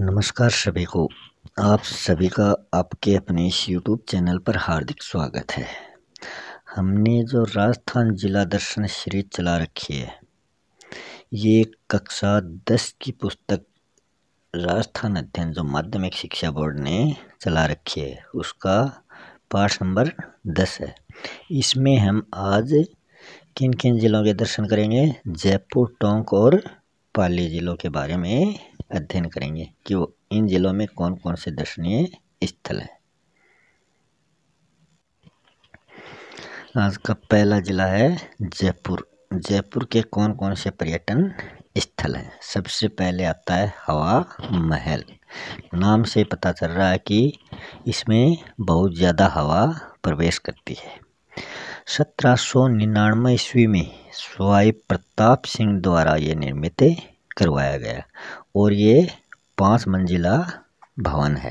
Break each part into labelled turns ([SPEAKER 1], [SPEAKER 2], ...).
[SPEAKER 1] नमस्कार सभी को आप सभी का आपके अपने इस यूट्यूब चैनल पर हार्दिक स्वागत है हमने जो राजस्थान जिला दर्शन सीरीज चला रखी है ये कक्षा दस की पुस्तक राजस्थान अध्ययन जो माध्यमिक शिक्षा बोर्ड ने चला रखी है उसका पाठ नंबर दस है इसमें हम आज किन किन ज़िलों के दर्शन करेंगे जयपुर टोंक और पाली ज़िलों के बारे में अध्ययन करेंगे कि वो इन जिलों में कौन कौन से दर्शनीय स्थल हैं आज का पहला ज़िला है जयपुर जयपुर के कौन कौन से पर्यटन स्थल हैं सबसे पहले आता है हवा महल नाम से पता चल रहा है कि इसमें बहुत ज़्यादा हवा प्रवेश करती है सत्रह सौ निन्यानवे ईस्वी में स्वाई प्रताप सिंह द्वारा ये निर्मित करवाया गया और ये पांच मंजिला भवन है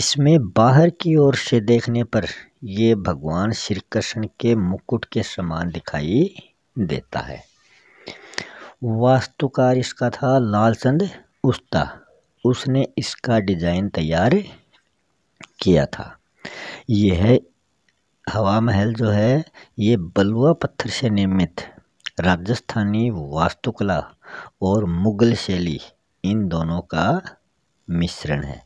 [SPEAKER 1] इसमें बाहर की ओर से देखने पर ये भगवान श्री कृष्ण के मुकुट के समान दिखाई देता है वास्तुकार इसका था लालचंद उस्ता उसने इसका डिजाइन तैयार किया था यह है हवा महल जो है ये बलुआ पत्थर से निर्मित राजस्थानी वास्तुकला और मुगल शैली इन दोनों का मिश्रण है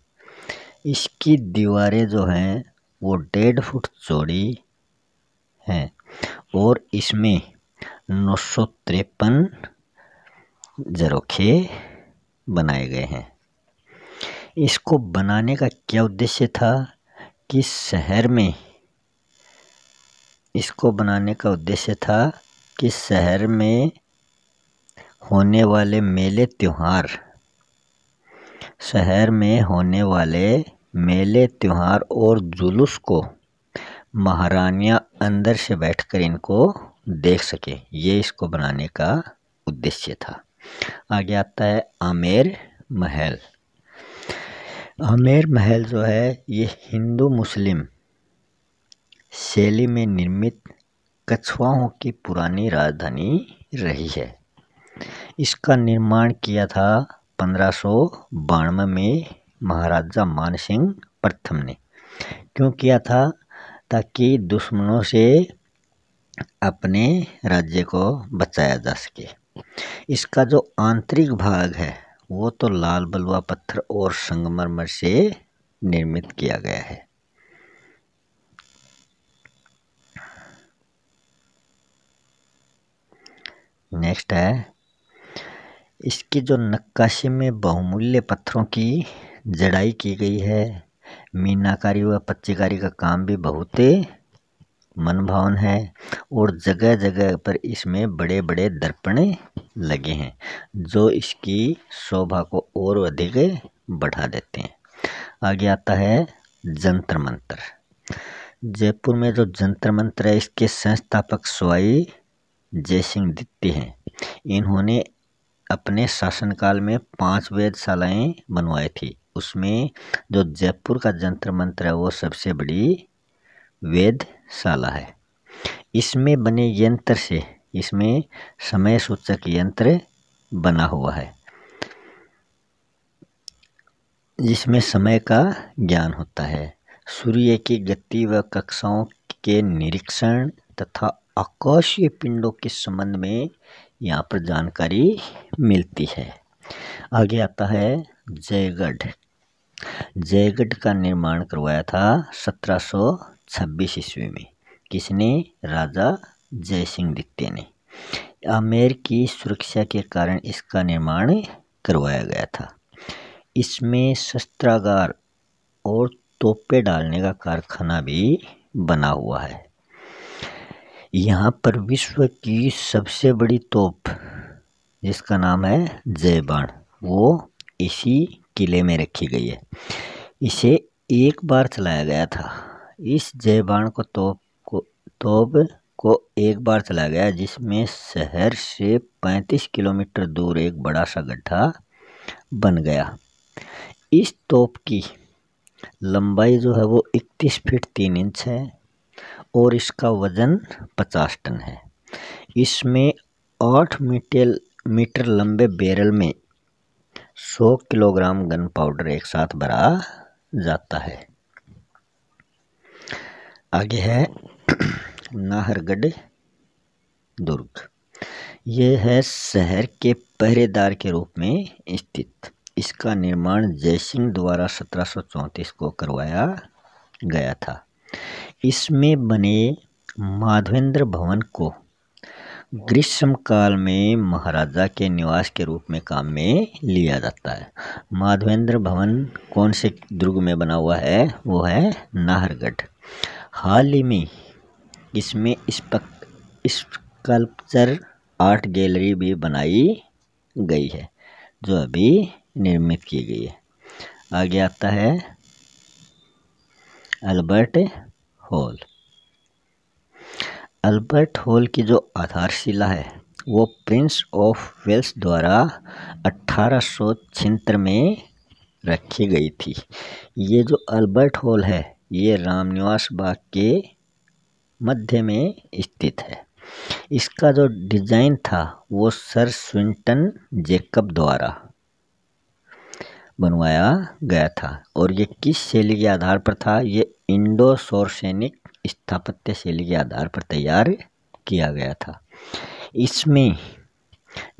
[SPEAKER 1] इसकी दीवारें जो हैं वो डेढ़ फुट चौड़ी हैं और इसमें नौ सौ तिरपन जरोखे बनाए गए हैं इसको बनाने का क्या उद्देश्य था कि शहर में इसको बनाने का उद्देश्य था कि शहर में होने वाले मेले त्यौहार शहर में होने वाले मेले त्यौहार और जुलूस को महारानियाँ अंदर से बैठकर इनको देख सकें ये इसको बनाने का उद्देश्य था आगे आता है आमेर महल आमेर महल जो है ये हिंदू मुस्लिम शैली में निर्मित कछुआओं की पुरानी राजधानी रही है इसका निर्माण किया था पंद्रह सौ बानवे में महाराजा मानसिंह प्रथम ने क्यों किया था ताकि दुश्मनों से अपने राज्य को बचाया जा सके इसका जो आंतरिक भाग है वो तो लाल बलुआ पत्थर और संगमरमर से निर्मित किया गया है नेक्स्ट है इसकी जो नक्काशी में बहुमूल्य पत्थरों की जड़ाई की गई है मीनाकारी व पच्चीकारी का काम भी बहुत मनभावन है और जगह जगह पर इसमें बड़े बड़े दर्पण लगे हैं जो इसकी शोभा को और अधिक बढ़ा देते हैं आगे आता है जंतर मंत्र जयपुर में जो जंतर मंत्र है इसके संस्थापक स्वाई जयसिंह दित्ती हैं इन्होंने अपने शासनकाल में पाँच वेदशालाएं बनवाई थी उसमें जो जयपुर का जंतर मंत्र है वो सबसे बड़ी वेदशाला है इसमें बने यंत्र से इसमें समय सूचक यंत्र बना हुआ है जिसमें समय का ज्ञान होता है सूर्य की गति व कक्षाओं के निरीक्षण तथा आकाशीय पिंडों के संबंध में यहाँ पर जानकारी मिलती है आगे आता है जयगढ़ जयगढ़ का निर्माण करवाया था सत्रह सौ छब्बीस ईस्वी में किसने राजा जय सिंह द्वितीय ने आमेर की सुरक्षा के कारण इसका निर्माण करवाया गया था इसमें शस्त्रागार और तोपे डालने का कारखाना भी बना हुआ है यहाँ पर विश्व की सबसे बड़ी तोप जिसका नाम है जयबाण वो इसी किले में रखी गई है इसे एक बार चलाया गया था इस जयबाण को तोप को तोप को एक बार चलाया गया जिसमें शहर से 35 किलोमीटर दूर एक बड़ा सा गड्ढा बन गया इस तोप की लंबाई जो है वो 31 फीट 3 इंच है और इसका वज़न पचास टन है इसमें आठ मीटर मीटर लंबे बैरल में सौ किलोग्राम गन पाउडर एक साथ भरा जाता है आगे है नाहरगढ़ दुर्ग यह है शहर के पहरेदार के रूप में स्थित इसका निर्माण जयसिंह द्वारा सत्रह को करवाया गया था इसमें बने माधवेंद्र भवन को ग्रीष्मकाल में महाराजा के निवास के रूप में काम में लिया जाता है माधवेंद्र भवन कौन से दुर्ग में बना हुआ है वो है नाहरगढ़ हाल ही में इसमें स्कल्पचर आर्ट गैलरी भी बनाई गई है जो अभी निर्मित की गई है आगे आता है अल्बर्ट हॉल अल्बर्ट हॉल की जो आधारशिला है वो प्रिंस ऑफ वेल्स द्वारा अट्ठारह में रखी गई थी ये जो अल्बर्ट हॉल है ये रामनिवास बाग के मध्य में स्थित है इसका जो डिज़ाइन था वो सर स्विंटन जेकब द्वारा बनवाया गया था और ये किस शैली के आधार पर था ये इंडो सोरसैनिक स्थापत्य शैली के आधार पर तैयार किया गया था इसमें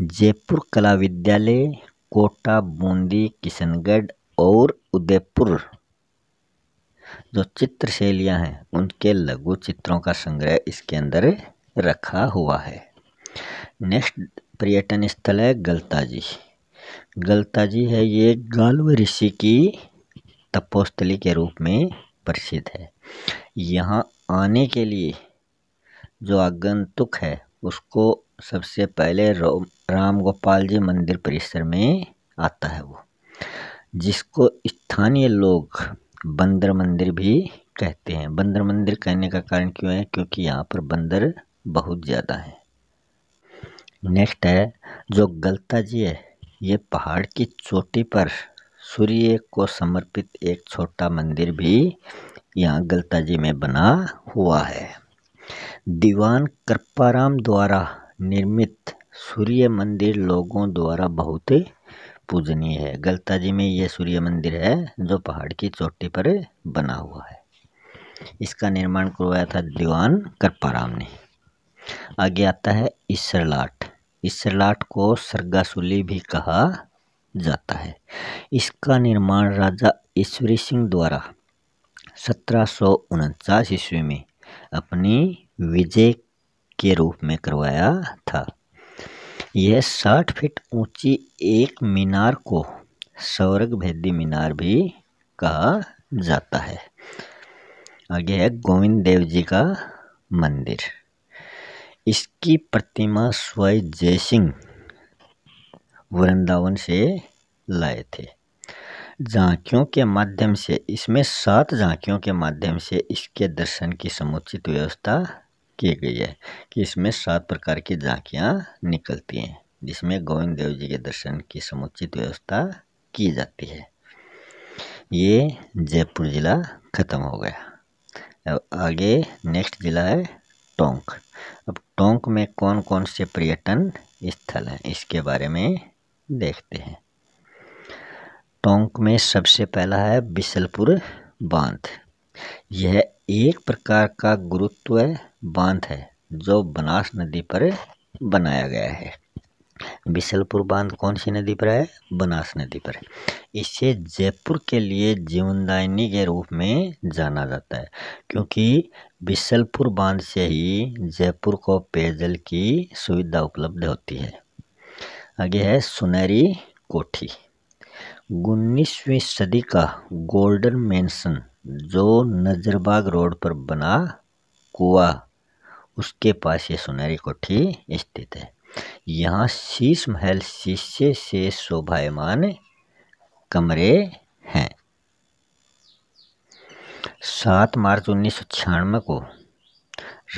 [SPEAKER 1] जयपुर कला विद्यालय कोटा बूंदी किशनगढ़ और उदयपुर जो चित्र शैलियाँ हैं उनके लघु चित्रों का संग्रह इसके अंदर रखा हुआ है नेक्स्ट पर्यटन स्थल है गलताजी गलताजी है ये गालव ऋषि की तपोस्थली के रूप में प्रसिद्ध है यहाँ आने के लिए जो आगंतुक है उसको सबसे पहले राम गोपाल जी मंदिर परिसर में आता है वो जिसको स्थानीय लोग बंदर मंदिर भी कहते हैं बंदर मंदिर कहने का कारण क्यों है क्योंकि यहाँ पर बंदर बहुत ज़्यादा है नेक्स्ट है जो गलता जी है ये पहाड़ की चोटी पर सूर्य को समर्पित एक छोटा मंदिर भी यहाँ गलता जी में बना हुआ है दीवान कृपाराम द्वारा निर्मित सूर्य मंदिर लोगों द्वारा बहुत पूजनीय है गलता जी में यह सूर्य मंदिर है जो पहाड़ की चोटी पर बना हुआ है इसका निर्माण करवाया था दीवान कृपाराम ने आगे आता है इसरलाट इसरलाट को सरगासुली भी कहा जाता है इसका निर्माण राजा ईश्वरी सिंह द्वारा सत्रह ईस्वी में अपनी विजय के रूप में करवाया था यह साठ फीट ऊंची एक मीनार को स्वर्ग भेदी मीनार भी कहा जाता है आगे है गोविंद देव जी का मंदिर इसकी प्रतिमा स्वाई जयसिंह वृंदावन से लाए थे झांकियों के माध्यम से इसमें सात झांकियों के माध्यम से इसके दर्शन की समुचित व्यवस्था की गई है कि इसमें सात प्रकार की झांकियाँ निकलती हैं जिसमें गोविंद देव जी के दर्शन की समुचित व्यवस्था की जाती है ये जयपुर ज़िला ख़त्म हो गया अब आगे नेक्स्ट ज़िला है टोंक अब टोंक में कौन कौन से पर्यटन स्थल हैं इसके बारे में देखते हैं टोंक में सबसे पहला है बिसलपुर बांध यह एक प्रकार का गुरुत्व बांध है जो बनास नदी पर बनाया गया है बिसलपुर बांध कौन सी नदी पर है बनास नदी पर है इसे जयपुर के लिए जीवनदायिनी के रूप में जाना जाता है क्योंकि बिसलपुर बांध से ही जयपुर को पेयजल की सुविधा उपलब्ध होती है आगे है सुनहरी कोठी उन्नीसवीं सदी का गोल्डन मैंसन जो नजरबाग रोड पर बना कुआ उसके पास ये सुनहरी कोठी स्थित है यहाँ शीश महल शीशे से शोभायमान कमरे हैं सात मार्च उन्नीस को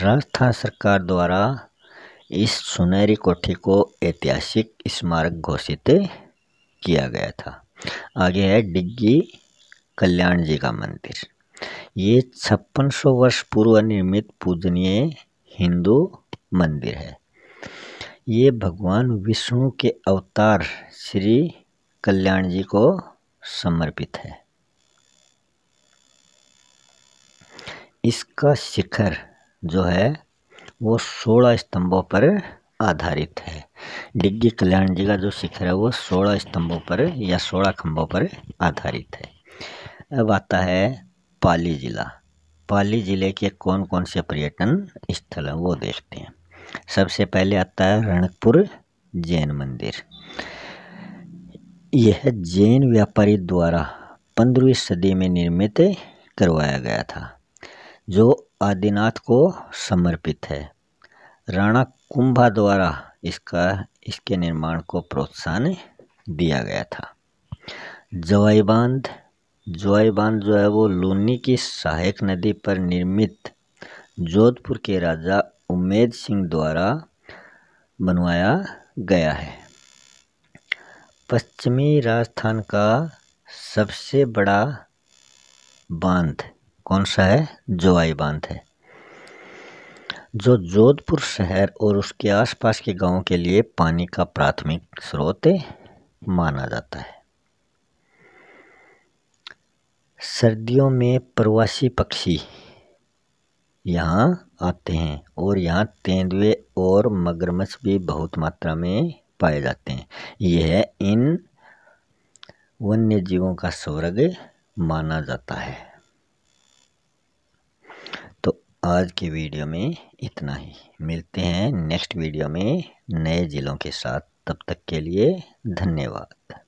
[SPEAKER 1] राजस्थान सरकार द्वारा इस सुनहरी कोठी को ऐतिहासिक स्मारक घोषित किया गया था आगे है डिग्गी कल्याण जी का मंदिर ये छप्पन सौ वर्ष पूर्व निर्मित पूजनीय हिंदू मंदिर है ये भगवान विष्णु के अवतार श्री कल्याण जी को समर्पित है इसका शिखर जो है वो सोलह स्तंभों पर आधारित है डिग्गी कल्याण जी का जो शिखर है वो सोलह स्तंभों पर या सोलह खंभों पर आधारित है अब आता है पाली जिला पाली जिले के कौन कौन से पर्यटन स्थल हैं वो देखते हैं सबसे पहले आता है रणकपुर जैन मंदिर यह जैन व्यापारी द्वारा पंद्रहवीं सदी में निर्मित करवाया गया था जो आदिनाथ को समर्पित है राणा कुंभा द्वारा इसका इसके निर्माण को प्रोत्साहन दिया गया था जवाई बांध जवाई बांध जो है वो लूनी की सहायक नदी पर निर्मित जोधपुर के राजा उमेद सिंह द्वारा बनवाया गया है पश्चिमी राजस्थान का सबसे बड़ा बांध कौन सा है जोआई बांध है जो जोधपुर शहर और उसके आसपास के गांवों के लिए पानी का प्राथमिक स्रोत माना जाता है सर्दियों में प्रवासी पक्षी यहाँ आते हैं और यहाँ तेंदुए और मगरमच्छ भी बहुत मात्रा में पाए जाते हैं यह इन वन्य जीवों का स्वर्ग माना जाता है आज के वीडियो में इतना ही मिलते हैं नेक्स्ट वीडियो में नए ज़िलों के साथ तब तक के लिए धन्यवाद